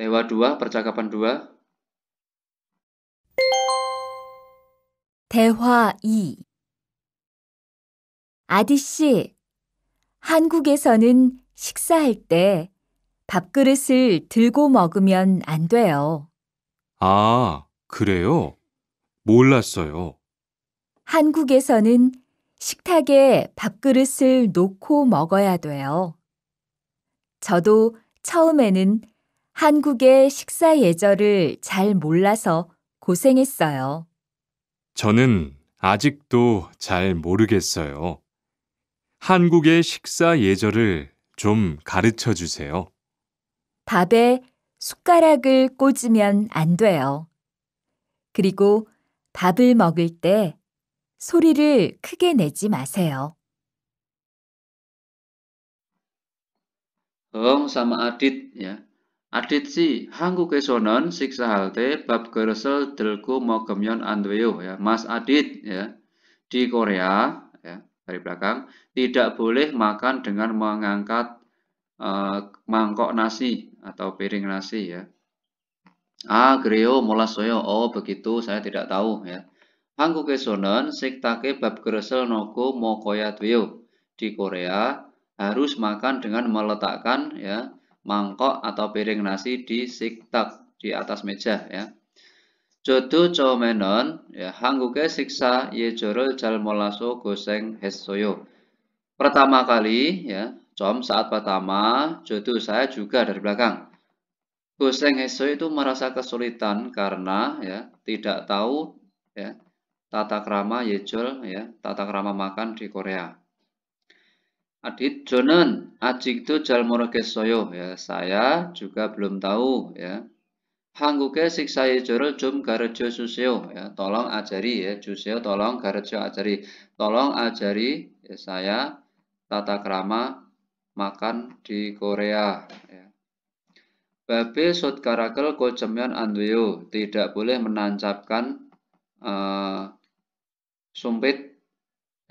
Lewa 2, percakapan 2. 대화 2 아디씨, 한국에서는 식사할 때 밥그릇을 들고 먹으면 안 돼요. 아, 그래요? 몰랐어요. 한국에서는 식탁에 밥그릇을 놓고 먹어야 돼요. 저도 처음에는 한국의 식사 예절을 잘 몰라서 고생했어요. 저는 아직도 잘 모르겠어요. 한국의 식사 예절을 좀 가르쳐 주세요. 밥에 숟가락을 꽂으면 안 돼요. 그리고 밥을 먹을 때 소리를 크게 내지 마세요. t sama Adit ya. Aditsi, hanggu kesonon siksa halte bab geresel delku mogemyon andweyo ya. Mas Adit ya. Di Korea ya, dari belakang tidak boleh makan dengan mengangkat uh, mangkok nasi atau piring nasi ya. Ah, Greo molasoyo. Oh, begitu saya tidak tahu ya. Hanggu kesonon siktake bab geresel noko koyatweyo Di Korea harus makan dengan meletakkan ya mangkok atau piring nasi di siktak di atas meja ya. Jodu cowmenon ya hangguke siksa jal jalmolaso goseng hesoyo. Pertama kali ya, com saat pertama jodu saya juga dari belakang. Goseng hesoyo itu merasa kesulitan karena ya tidak tahu ya tata krama yejol ya tata krama makan di Korea. Adit Jonen, Aji itu Jal soyo ya. Saya juga belum tahu ya. Hangguke siksae joro jum garejo suseo ya. Tolong ajari ya, susio, tolong garejo ajari. Tolong ajari ya, saya tata krama makan di Korea ya. Babe sot karakel kocemyon anduyo tidak boleh menancapkan uh, sumpit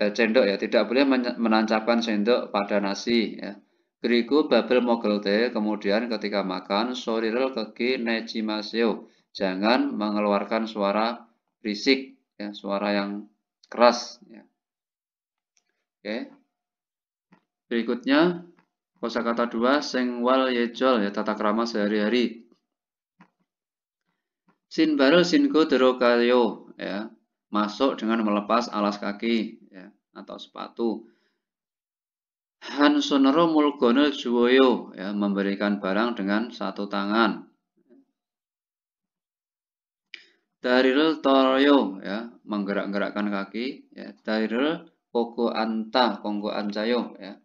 eh, cendok ya tidak boleh menancapkan sendok pada nasi ya. Kiriku babel mogelte kemudian ketika makan sorirel keki nejimaseo jangan mengeluarkan suara berisik ya suara yang keras ya. Oke. Berikutnya kosakata dua sengwal yejol ya tata krama sehari-hari. Sin barel sinko derokayo ya masuk dengan melepas alas kaki atau sepatu. Han sunero mulgono juwoyo ya memberikan barang dengan satu tangan. Daril toroyo ya menggerak-gerakkan kaki ya daril koko anta kongko ancayo ya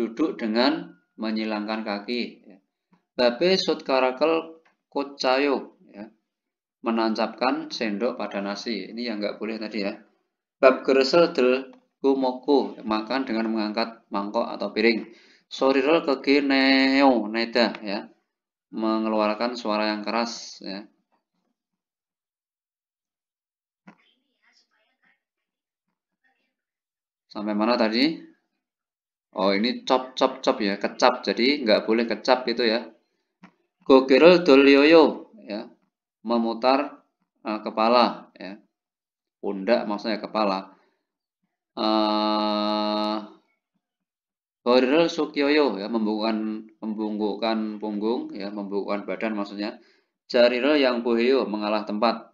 duduk dengan menyilangkan kaki ya. Babe sut karakel kocayo ya menancapkan sendok pada nasi ini yang nggak boleh tadi ya. Bab gersel del kumoku makan dengan mengangkat mangkok atau piring sorirol kegi neo neda ya mengeluarkan suara yang keras ya sampai mana tadi oh ini cop cop cop ya kecap jadi nggak boleh kecap gitu ya gogirol dolioyo ya memutar uh, kepala ya pundak maksudnya kepala Eh, Horil Sukiyoyo, Sukyoyo ya membungkukan membungkukkan punggung ya membungkukan badan maksudnya. Jarirul yang boheo mengalah tempat